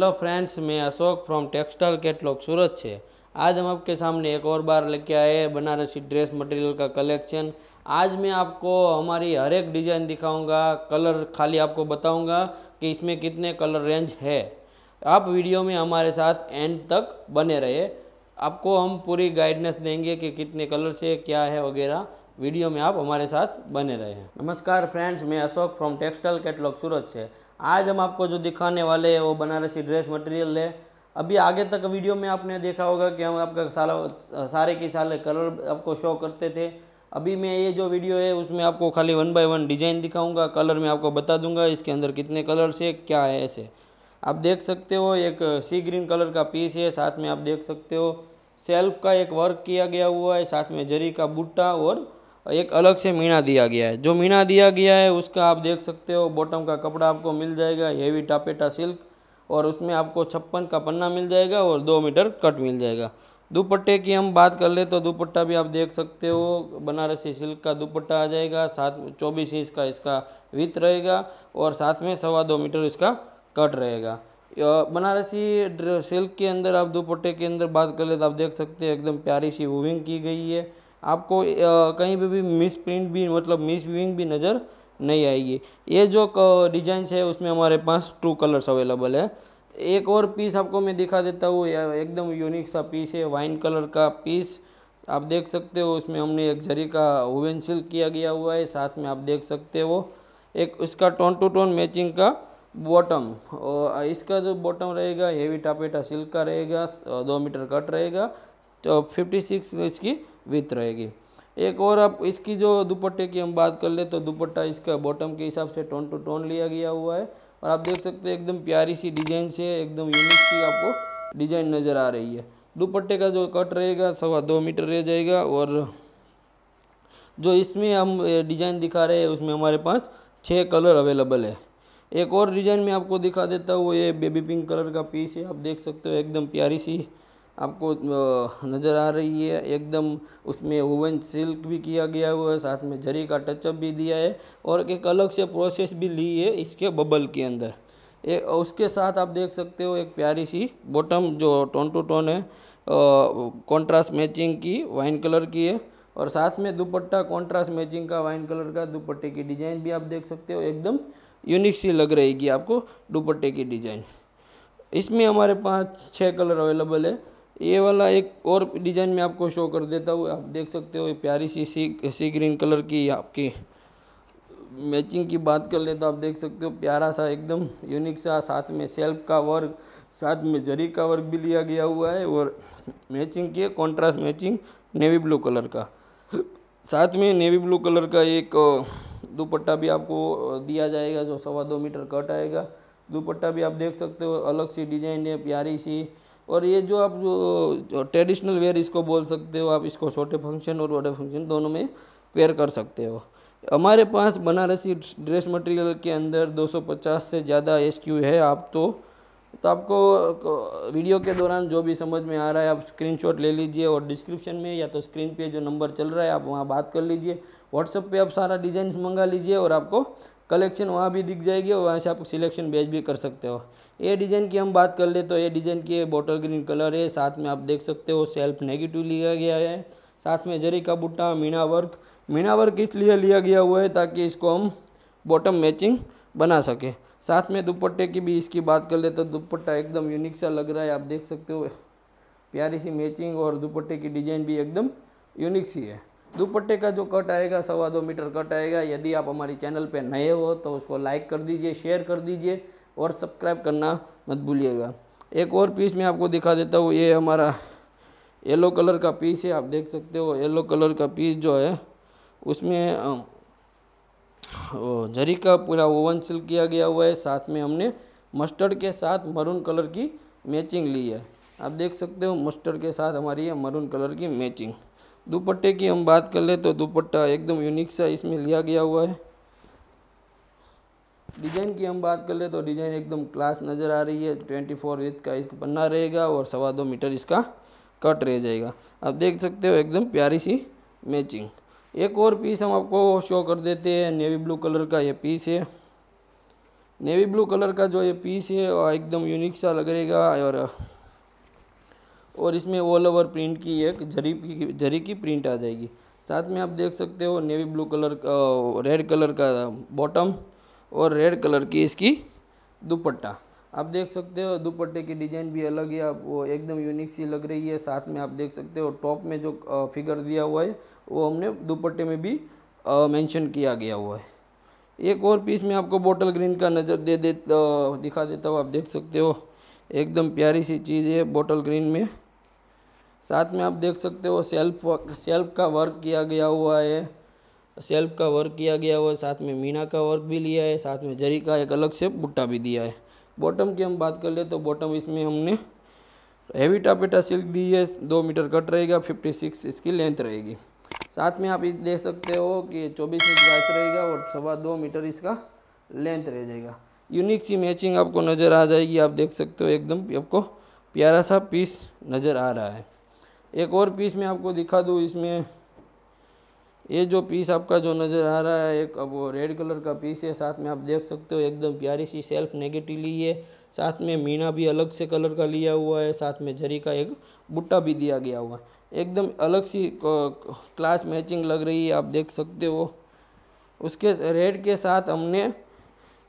hello friends मैं Ashok from textile catalogue Surat से आज हम आपके सामने एक और बार लेके आए बनारसी ड्रेस मटेरियल का कलेक्शन आज मैं आपको हमारी हर एक डिज़ाइन दिखाऊंगा कलर खाली आपको बताऊंगा कि इसमें कितने कलर रेंज है आप वीडियो में हमारे साथ एंड तक बने रहे आपको हम पूरी गाइडनेस देंगे कि कितने कलर से क्या है वगैरह वीडियो में आप हमारे साथ बने रहे हैं नमस्कार फ्रेंड्स मैं Ashok from textile catalogue Surat से आज हम आपको जो दिखाने वाले हैं वो बनारसी ड्रेस मटेरियल है अभी आगे तक वीडियो में आपने देखा होगा कि हम आपका सारा सारे के सारे कलर आपको शो करते थे अभी मैं ये जो वीडियो है उसमें आपको खाली वन बाय वन डिज़ाइन दिखाऊंगा कलर मैं आपको बता दूंगा इसके अंदर कितने कलर से क्या है ऐसे आप देख सकते हो एक सी ग्रीन कलर का पीस है साथ में आप देख सकते हो सेल्फ का एक वर्क किया गया हुआ है साथ में जरी का बूटा और एक अलग से मीना दिया गया है जो मीना दिया गया है उसका आप देख सकते हो बॉटम का कपड़ा आपको मिल जाएगा हेवी टापेटा सिल्क और उसमें आपको छप्पन का पन्ना मिल जाएगा और दो मीटर कट मिल जाएगा दुपट्टे की हम बात कर ले तो दुपट्टा भी आप देख सकते हो बनारसी सिल्क का दुपट्टा आ जाएगा साथ चौबीस इंच का इसका विथ रहेगा और साथ में सवा दो मीटर इसका कट रहेगा बनारसी सिल्क के अंदर आप दुपट्टे के अंदर बात कर ले तो आप देख सकते हो एकदम प्यारी सी वूविंग की गई है आपको कहीं पे भी मिस प्रिंट भी मतलब मिस व्यूइंग भी नज़र नहीं आएगी ये जो डिजाइन है उसमें हमारे पास टू कलर्स अवेलेबल है एक और पीस आपको मैं दिखा देता हूँ एकदम यूनिक सा पीस है वाइन कलर का पीस आप देख सकते हो उसमें हमने एक जरी का ओवन सिल्क किया गया हुआ है साथ में आप देख सकते हो एक उसका टोन टू टोन मैचिंग का बॉटम इसका जो बॉटम रहेगा हेवी टापेटा सिल्क का रहेगा दो मीटर कट रहेगा तो फिफ्टी सिक्स इसकी विथ रहेगी एक और आप इसकी जो दुपट्टे की हम बात कर ले तो दुपट्टा इसका बॉटम के हिसाब से टोन टू टोन लिया गया हुआ है और आप देख सकते हैं एकदम प्यारी सी डिजाइन से एकदम यूनिक सी आपको डिजाइन नज़र आ रही है दुपट्टे का जो कट रहेगा सवा दो मीटर रह जाएगा और जो इसमें हम डिज़ाइन दिखा रहे हैं उसमें हमारे पास छः कलर अवेलेबल है एक और डिज़ाइन में आपको दिखा देता हूँ वो ये बेबी पिंक कलर का पीस है आप देख सकते हो एकदम प्यारी सी आपको नज़र आ रही है एकदम उसमें ओवन सिल्क भी किया गया हुआ है साथ में जरी का टचअप भी दिया है और एक अलग से प्रोसेस भी ली है इसके बबल के अंदर ए, उसके साथ आप देख सकते हो एक प्यारी सी बॉटम जो टोन टू टोन है कॉन्ट्रास्ट मैचिंग की वाइन कलर की है और साथ में दुपट्टा कॉन्ट्रास्ट मैचिंग का वाइन कलर का दुपट्टे की डिज़ाइन भी आप देख सकते हो एकदम यूनिक सी लग रहेगी आपको दुपट्टे की डिज़ाइन इसमें हमारे पास छः कलर अवेलेबल है ये वाला एक और डिज़ाइन में आपको शो कर देता हूँ आप देख सकते हो ये प्यारी सी सी सी ग्रीन कलर की आपकी मैचिंग की बात कर ले तो आप देख सकते हो प्यारा सा एकदम यूनिक सा साथ में सेल्फ का वर्क साथ में जरी का वर्क भी लिया गया हुआ है और मैचिंग की contrast matching navy blue colour का साथ में नेवी ब्लू कलर का एक दुपट्टा भी आपको दिया जाएगा जो सवा दो मीटर कट आएगा दुपट्टा भी आप देख सकते हो अलग सी डिजाइन है प्यारी सी और ये जो आप जो, ट्रेडिशनल वेयर इसको बोल सकते हो आप इसको छोटे फंक्शन और बड़े फंक्शन दोनों में वेयर कर सकते हो हमारे पास बनारसी ड्रेस मटेरियल के अंदर 250 से ज़्यादा एस है आप तो तो आपको वीडियो के दौरान जो भी समझ में आ रहा है आप स्क्रीनशॉट ले लीजिए और डिस्क्रिप्शन में या तो स्क्रीन पे जो नंबर चल रहा है आप वहाँ बात कर लीजिए व्हाट्सअप पे आप सारा डिज़ाइन मंगा लीजिए और आपको कलेक्शन वहाँ भी दिख जाएगी और वहाँ से आप सिलेक्शन बेच भी कर सकते हो ये डिज़ाइन की हम बात कर ले तो ये डिज़ाइन की बॉटल ग्रीन कलर है साथ में आप देख सकते हो सेल्फ नेगेटिव लिया गया है साथ में जरी का बुट्टा मीना वर्क मीना वर्क इसलिए लिया गया हुआ है ताकि इसको हम बॉटम मैचिंग बना सके साथ में दुपट्टे की भी इसकी बात कर ले तो दुपट्टा एकदम यूनिक सा लग रहा है आप देख सकते हो प्यारी सी मैचिंग और दुपट्टे की डिज़ाइन भी एकदम यूनिक सी है दुपट्टे का जो कट आएगा सवा दो मीटर कट आएगा यदि आप हमारी चैनल पे नए हो तो उसको लाइक कर दीजिए शेयर कर दीजिए और सब्सक्राइब करना मत भूलिएगा एक और पीस मैं आपको दिखा देता हूँ ये हमारा येलो कलर का पीस है आप देख सकते हो येलो कलर का पीस जो है उसमें जरी का पूरा ओवन सिल किया गया हुआ है साथ में हमने मस्टर्ड के साथ मरून कलर की मैचिंग ली है आप देख सकते हो मस्टर्ड के साथ हमारी है मरून कलर की मैचिंग दुपट्टे की हम बात कर ले तो दुपट्टा एकदम यूनिक सा इसमें लिया गया हुआ है डिज़ाइन की हम बात कर ले तो डिज़ाइन एकदम क्लास नज़र आ रही है ट्वेंटी फोर विथ का इसका पन्ना रहेगा और सवा दो मीटर इसका कट रह जाएगा आप देख सकते हो एकदम प्यारी सी मैचिंग एक और पीस हम आपको शो कर देते हैं नेवी ब्लू कलर का ये पीस है नेवी ब्लू कलर का जो ये पीस है एकदम यूनिक सा लग रहेगा और और इसमें ऑल ओवर प्रिंट की एक जरी की जरी की प्रिंट आ जाएगी साथ में आप देख सकते हो नेवी ब्लू कलर का रेड कलर का बॉटम और रेड कलर की इसकी दुपट्टा आप देख सकते हो दुपट्टे की डिज़ाइन भी अलग है आप वो एकदम यूनिक सी लग रही है साथ में आप देख सकते हो टॉप में जो फिगर दिया हुआ है वो हमने दुपट्टे में भी मेंशन किया गया हुआ है एक और पीस में आपको बॉटल ग्रीन का नज़र दे दे दिखा देता हूँ आप देख सकते हो एकदम प्यारी सी चीज़ है बोटल ग्रीन में साथ में आप देख सकते हो सेल्फ वर्क सेल्फ का वर्क किया गया हुआ है सेल्फ का वर्क किया गया हुआ है साथ में मीना का वर्क भी लिया है साथ में जरी का एक अलग से बुट्टा भी दिया है बॉटम की हम बात कर ले तो बॉटम इसमें हमने हेवी टापेटा सिल्क दी है दो मीटर कट रहेगा फिफ्टी सिक्स इसकी लेंथ रहेगी साथ में आप देख सकते हो कि चौबीस इंच वाइस रहेगा और सवा दो मीटर इसका लेंथ रह जाएगा यूनिक सी मैचिंग आपको नज़र आ जाएगी आप देख सकते हो एकदम आपको प्यारा सा पीस नज़र आ रहा है एक और पीस मैं आपको दिखा दूँ इसमें ये जो पीस आपका जो नज़र आ रहा है एक अब वो रेड कलर का पीस है साथ में आप देख सकते हो एकदम प्यारी सी सेल्फ नेगेटिव ली है साथ में मीना भी अलग से कलर का लिया हुआ है साथ में जरी का एक बुट्टा भी दिया गया हुआ है एकदम अलग सी क्लास मैचिंग लग रही है आप देख सकते हो उसके रेड के साथ हमने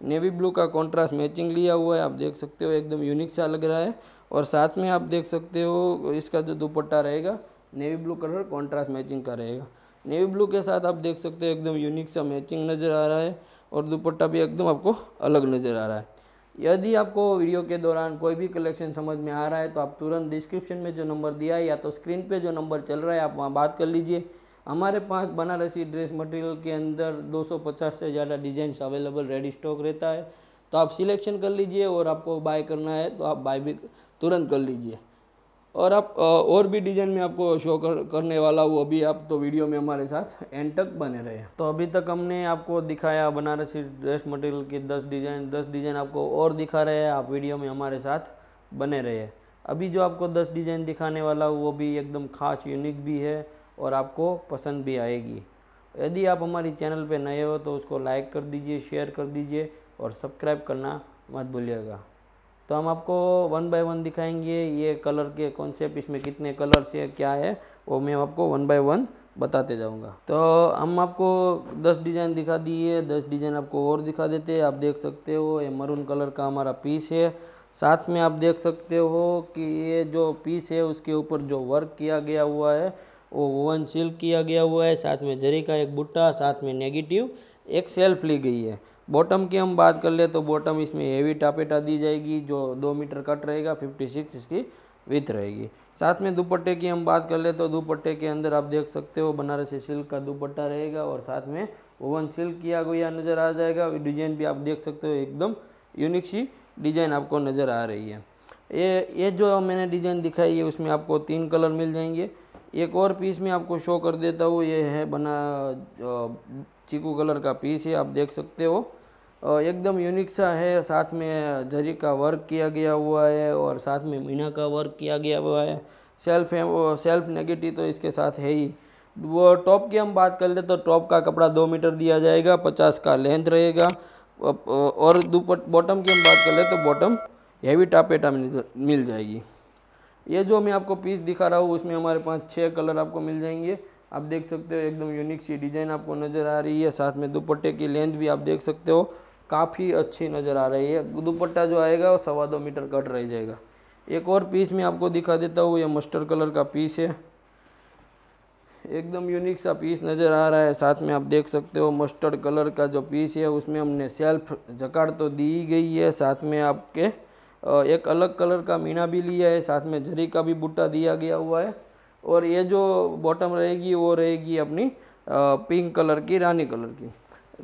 नेवी ब्लू का कॉन्ट्रास्ट मैचिंग लिया हुआ है आप देख सकते हो एकदम यूनिक सा लग रहा है और साथ में आप देख सकते हो इसका जो दुपट्टा रहेगा navy blue colour contrast matching का रहेगा नेवी ब्लू के साथ आप देख सकते हो एकदम यूनिक सा मैचिंग नज़र आ रहा है और दुपट्टा भी एकदम आपको अलग नज़र आ रहा है यदि आपको वीडियो के दौरान कोई भी कलेक्शन समझ में आ रहा है तो आप तुरंत डिस्क्रिप्शन में जो नंबर दिया है या तो स्क्रीन पे जो नंबर चल रहा है आप वहाँ बात कर लीजिए हमारे पास बनारसी ड्रेस मटेरियल के अंदर 250 से ज़्यादा डिजाइन अवेलेबल रेडी स्टॉक रहता है तो आप सिलेक्शन कर लीजिए और आपको बाय करना है तो आप बाय भी तुरंत कर लीजिए और आप और भी डिज़ाइन में आपको शो कर, करने वाला हूँ अभी आप तो वीडियो में हमारे साथ एंड तक बने रहे तो अभी तक हमने आपको दिखाया बनारसी ड्रेस मटेरियल की 10 डिज़ाइन 10 डिज़ाइन आपको और दिखा रहे हैं आप वीडियो में हमारे साथ बने रहे अभी जो आपको 10 डिज़ाइन दिखाने वाला हूँ वो भी एकदम खास यूनिक भी है और आपको पसंद भी आएगी यदि आप हमारी चैनल पर नए हो तो उसको लाइक कर दीजिए शेयर कर दीजिए और सब्सक्राइब करना मत भूलिएगा तो हम आपको वन बाय वन दिखाएंगे ये कलर के कॉन्सेप्ट इसमें कितने कलर्स है क्या है वो मैं आपको वन बाय वन बताते जाऊंगा तो हम आपको दस डिज़ाइन दिखा दिए दस डिज़ाइन आपको और दिखा देते हैं आप देख सकते हो ये मरून कलर का हमारा पीस है साथ में आप देख सकते हो कि ये जो पीस है उसके ऊपर जो वर्क किया गया हुआ है वो ओवन सील किया गया हुआ है साथ में जरी का एक बुट्टा साथ में नेगेटिव एक सेल्फ ली गई है बॉटम की हम बात कर ले तो बॉटम इसमें हेवी टापेटा दी जाएगी जो दो मीटर कट रहेगा फिफ्टी सिक्स इसकी विथ रहेगी साथ में दुपट्टे की हम बात कर ले तो दुपट्टे के अंदर आप देख सकते हो बनारसी सिल्क का दुपट्टा रहेगा और साथ में ओवन सिल्क किया गया नज़र आ जाएगा डिजाइन भी आप देख सकते हो एकदम यूनिक सी डिजाइन आपको नज़र आ रही है ये ये जो मैंने डिजाइन दिखाई है उसमें आपको तीन कलर मिल जाएंगे एक और पीस में आपको शो कर देता हूँ ये है बना चीकू कलर का पीस है आप देख सकते हो एकदम यूनिक सा है साथ में जरी का वर्क किया गया हुआ है और साथ में मीना का वर्क किया गया हुआ है सेल्फ है सेल्फ नेगेटिव तो इसके साथ है ही वो टॉप की हम बात कर ले तो टॉप का कपड़ा दो मीटर दिया जाएगा पचास का लेंथ रहेगा और दोपट बॉटम की हम बात कर ले तो बॉटम हैवी टापेटा मिल जाएगी ये जो मैं आपको पीस दिखा रहा हूँ उसमें हमारे पास छः कलर आपको मिल जाएंगे आप देख सकते हो एकदम यूनिक सी डिज़ाइन आपको नज़र आ रही है साथ में दुपट्टे की लेंथ भी आप देख सकते हो काफ़ी अच्छी नज़र आ रही है दुपट्टा जो आएगा वो सवा दो मीटर कट रह जाएगा एक और पीस मैं आपको दिखा देता हूँ ये मस्टर्ड कलर का पीस है एकदम यूनिक सा पीस नज़र आ रहा है साथ में आप देख सकते हो मस्टर्ड कलर का जो पीस है उसमें हमने सेल्फ जकार तो दी गई है साथ में आपके एक अलग कलर का मीना भी लिया है साथ में जरी का भी बूटा दिया गया हुआ है और ये जो बॉटम रहेगी वो रहेगी अपनी पिंक कलर की रानी कलर की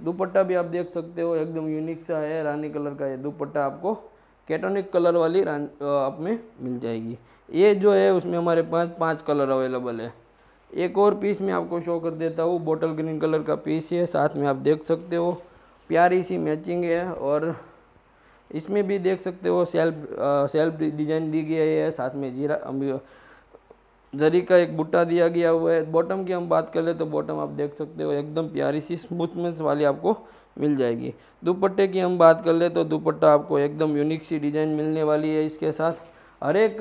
दुपट्टा भी आप देख सकते हो एकदम यूनिक सा है रानी कलर का ये दुपट्टा आपको कैटोनिक कलर वाली आप में मिल जाएगी ये जो है उसमें हमारे पास पांच कलर अवेलेबल है एक और पीस मैं आपको शो कर देता हूँ बोटल ग्रीन कलर का पीस है साथ में आप देख सकते हो प्यारी सी मैचिंग है और इसमें भी देख सकते हो सेल्फ सेल्फ डिजाइन दी गई है साथ में जीरा जरी का एक बुट्टा दिया गया हुआ है बॉटम की हम बात कर ले तो बॉटम आप देख सकते हो एकदम प्यारी सी स्मूथनेस वाली आपको मिल जाएगी दुपट्टे की हम बात कर ले तो दुपट्टा आपको एकदम यूनिक सी डिज़ाइन मिलने वाली है इसके साथ हर एक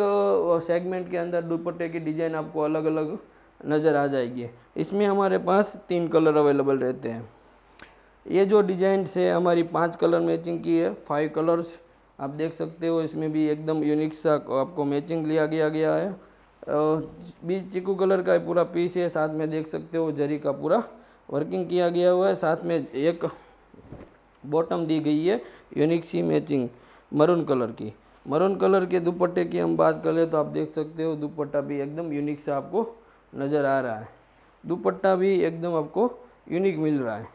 सेगमेंट के अंदर दुपट्टे की डिज़ाइन आपको अलग अलग नज़र आ जाएगी इसमें हमारे पास तीन कलर अवेलेबल रहते हैं ये जो डिजाइन से हमारी पांच कलर मैचिंग की है फाइव कलर्स आप देख सकते हो इसमें भी एकदम यूनिक सा आपको मैचिंग लिया गया गया है बीच चिकू कलर का पूरा पीस है साथ में देख सकते हो जरी का पूरा वर्किंग किया गया हुआ है साथ में एक बॉटम दी गई है यूनिक सी मैचिंग मरून कलर की मरून कलर के दुपट्टे की हम बात करें तो आप देख सकते हो दुपट्टा भी एकदम यूनिक सा आपको नज़र आ रहा है दुपट्टा भी एकदम आपको यूनिक मिल रहा है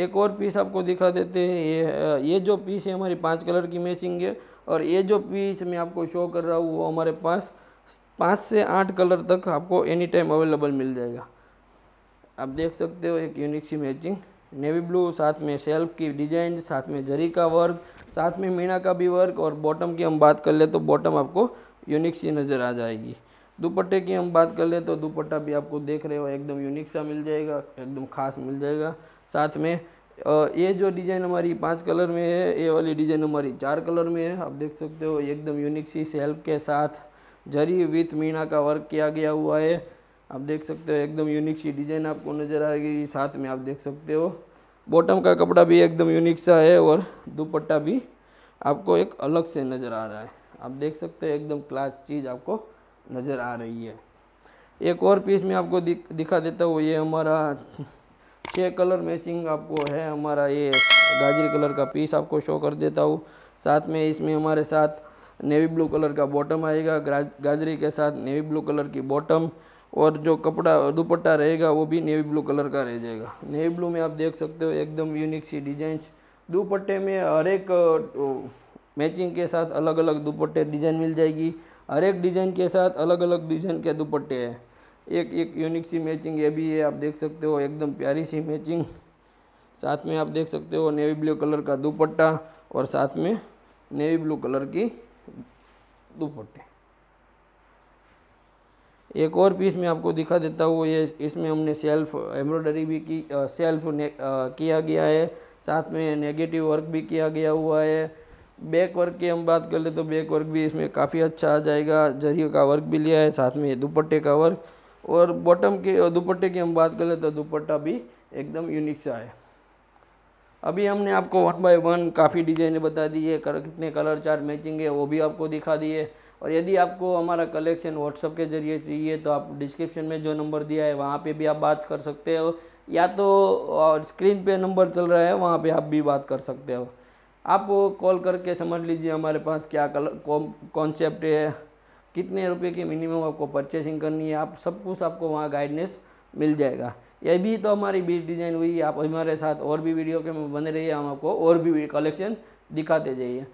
एक और पीस आपको दिखा देते हैं ये ये जो पीस है हमारी पांच कलर की मैचिंग है और ये जो पीस मैं आपको शो कर रहा हूँ वो हमारे पास पाँच से आठ कलर तक आपको एनी टाइम अवेलेबल मिल जाएगा आप देख सकते हो एक यूनिक सी मैचिंग नेवी ब्लू साथ में सेल्फ की डिजाइन साथ में जरी का वर्क साथ में मीणा का भी वर्क और बॉटम की हम बात कर ले तो बॉटम आपको यूनिक सी नज़र आ जाएगी दुपट्टे की हम बात कर ले तो दुपट्टा भी आपको देख रहे हो एकदम यूनिक सा मिल जाएगा एकदम खास मिल जाएगा साथ में ये जो डिज़ाइन हमारी पांच कलर में है ये वाली डिज़ाइन हमारी चार कलर में है आप देख सकते हो एकदम यूनिक सी सेल्फ के साथ जरी विथ मीणा का वर्क किया गया हुआ है आप देख सकते हो एकदम यूनिक सी डिज़ाइन आपको नज़र आएगी साथ में आप देख सकते हो बॉटम का कपड़ा भी एकदम यूनिक सा है और दुपट्टा भी आपको एक अलग से नज़र आ रहा है आप देख सकते हो एकदम क्लास चीज़ आपको नज़र आ रही है एक और पीस में आपको दिख, दिखा देता हूँ ये हमारा छः कलर मैचिंग आपको है हमारा ये गाजरी कलर का पीस आपको शो कर देता हूँ साथ में इसमें हमारे साथ नेवी ब्लू कलर का बॉटम आएगा गाजरी के साथ नेवी ब्लू कलर की बॉटम और जो कपड़ा दुपट्टा रहेगा वो भी नेवी ब्लू कलर का रह जाएगा नेवी ब्लू में आप देख सकते हो एकदम यूनिक सी डिजाइंस दुपट्टे में हर एक मैचिंग के साथ अलग अलग दुपट्टे डिजाइन मिल जाएगी हर एक डिजाइन के साथ अलग अलग डिजाइन के दुपट्टे हैं एक एक यूनिक सी मैचिंग ये भी है आप देख सकते हो एकदम प्यारी सी मैचिंग साथ में आप देख सकते हो नेवी ब्लू कलर का दुपट्टा और साथ में नेवी ब्लू कलर की दुपट्टे एक और पीस मैं आपको दिखा देता हूँ ये इसमें हमने सेल्फ एम्ब्रॉयडरी भी की आ, सेल्फ ने, आ, किया गया है साथ में नेगेटिव वर्क भी किया गया हुआ है बैक वर्क की हम बात कर ले तो बैक वर्क भी इसमें काफ़ी अच्छा आ जाएगा जरियो का वर्क भी लिया है साथ में दुपट्टे का वर्क और बॉटम के और दुपट्टे की हम बात करें तो दुपट्टा भी एकदम यूनिक सा है अभी हमने आपको वन बाय वन काफ़ी डिजाइने बता दी है कर, कितने कलर चार मैचिंग है वो भी आपको दिखा दिए और यदि आपको हमारा कलेक्शन व्हाट्सअप के ज़रिए चाहिए तो आप डिस्क्रिप्शन में जो नंबर दिया है वहाँ पे भी आप बात कर सकते हो या तो स्क्रीन पे नंबर चल रहा है वहाँ पे आप भी बात कर सकते हो आप कॉल करके समझ लीजिए हमारे पास क्या कलर कॉन्सेप्ट है कितने रुपए की मिनिमम आपको परचेसिंग करनी है आप सब कुछ आपको वहाँ गाइडनेस मिल जाएगा ये भी तो हमारी बीच डिज़ाइन हुई आप हमारे साथ और भी वीडियो के में बने रहिए हम आपको और भी कलेक्शन दिखाते जाइए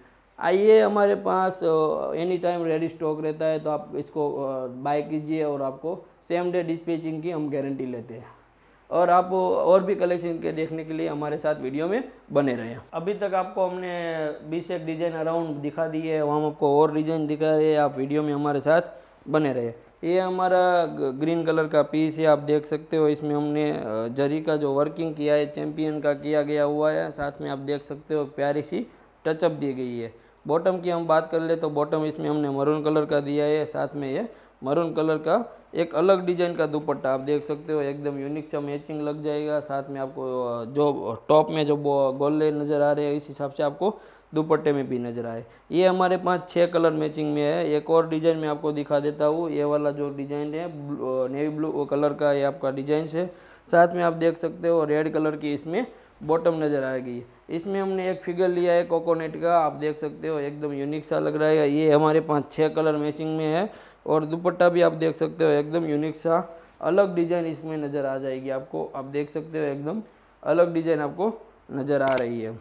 आइए हमारे पास एनी टाइम रेडी स्टॉक रहता है तो आप इसको बाय कीजिए और आपको सेम डे डिस्पेचिंग की हम गारंटी लेते हैं और आप और भी कलेक्शन के देखने के लिए हमारे साथ वीडियो में बने हैं अभी तक आपको हमने बीस एक डिज़ाइन अराउंड दिखा दी है वहाँ आपको और डिज़ाइन दिखा रहे हैं आप वीडियो में हमारे साथ बने रहे ये हमारा ग्रीन कलर का पीस है आप देख सकते हो इसमें हमने जरी का जो वर्किंग किया है चैम्पियन का किया गया हुआ है साथ में आप देख सकते हो प्यारी सी टचअप दी गई है बॉटम की हम बात कर ले तो बॉटम इसमें हमने मरून कलर का दिया है साथ में ये मरून कलर का एक अलग डिजाइन का दुपट्टा आप देख सकते हो एकदम यूनिक सा मैचिंग लग जाएगा साथ में आपको जो टॉप में जो गोले नज़र आ रहे हैं इस हिसाब से आपको दुपट्टे में भी नज़र आए ये हमारे पास छः कलर मैचिंग में है एक और डिज़ाइन में आपको दिखा देता हूँ ये वाला जो डिज़ाइन है नेवी ब्लू कलर का ये आपका डिज़ाइन है साथ में आप देख सकते हो रेड कलर की इसमें बॉटम नज़र आएगी इसमें हमने एक फिगर लिया है कोकोनट का आप देख सकते हो एकदम यूनिक सा लग रहा है ये हमारे पास छः कलर मैचिंग में है और दुपट्टा भी आप देख सकते हो एकदम यूनिक सा अलग डिज़ाइन इसमें नज़र आ जाएगी आपको आप देख सकते हो एकदम अलग डिज़ाइन आपको नज़र आ रही है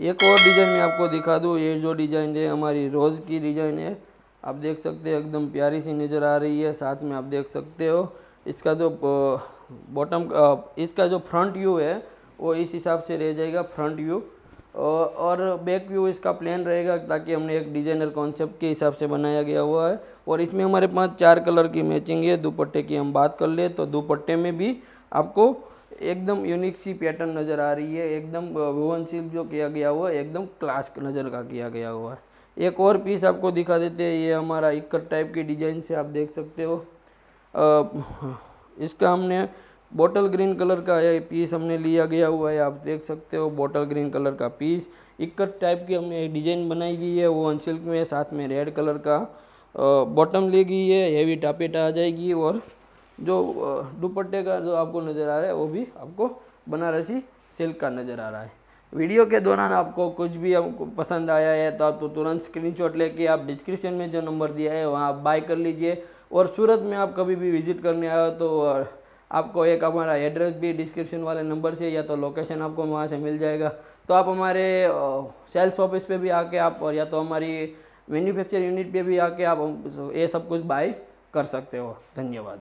एक और डिज़ाइन मैं आपको दिखा दूँ ये जो डिज़ाइन है हमारी रोज़ की डिज़ाइन है आप देख सकते हो एकदम प्यारी सी नज़र आ रही है साथ में आप देख सकते हो इसका जो बॉटम इसका जो फ्रंट व्यू है वो इस हिसाब से रह जाएगा फ्रंट व्यू और बैक व्यू इसका प्लेन रहेगा ताकि हमने एक डिजाइनर कॉन्सेप्ट के हिसाब से बनाया गया हुआ है और इसमें हमारे पास चार कलर की मैचिंग है दुपट्टे की हम बात कर ले तो दुपट्टे में भी आपको एकदम यूनिक सी पैटर्न नज़र आ रही है एकदम भुवनशील जो किया गया हुआ है एकदम क्लास नज़र का किया गया हुआ है एक और पीस आपको दिखा देते हैं ये हमारा इक्कट टाइप की डिजाइन से आप देख सकते हो इसका हमने बॉटल ग्रीन कलर का है पीस हमने लिया गया हुआ है आप देख सकते हो बॉटल ग्रीन कलर का पीस इक्कट टाइप की हमने डिजाइन बनाई गई है वो अनसिल्क में साथ में रेड कलर का बॉटम ले गई है हेवी टापेटा आ जाएगी और जो दुपट्टे का जो आपको नज़र आ रहा है वो भी आपको बनारसी सिल्क का नज़र आ रहा है वीडियो के दौरान आपको कुछ भी आपको पसंद आया है तो आप तो तुरंत स्क्रीनशॉट लेके आप डिस्क्रिप्शन में जो नंबर दिया है वहाँ आप बाय कर लीजिए और सूरत में आप कभी भी विज़िट करने आए हो तो आपको एक हमारा एड्रेस भी डिस्क्रिप्शन वाले नंबर से या तो लोकेशन आपको वहाँ से मिल जाएगा तो आप हमारे सेल्स ऑफिस पे भी आके आप और या तो हमारी मैन्युफैक्चर यूनिट पे भी आके आप ये सब कुछ बाय कर सकते हो धन्यवाद